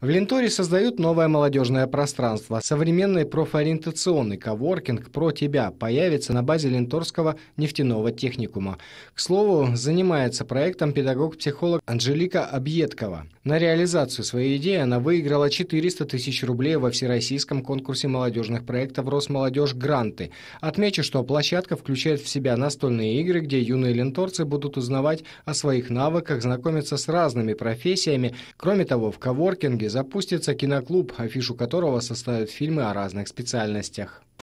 В Ленторе создают новое молодежное пространство. Современный профориентационный коворкинг «Про тебя» появится на базе Ленторского нефтяного техникума. К слову, занимается проектом педагог-психолог Анжелика Объедкова. На реализацию своей идеи она выиграла 400 тысяч рублей во всероссийском конкурсе молодежных проектов «Росмолодежь Гранты». Отмечу, что площадка включает в себя настольные игры, где юные ленторцы будут узнавать о своих навыках, знакомиться с разными профессиями. Кроме того, в коворкинге запустится киноклуб, афишу которого составят фильмы о разных специальностях.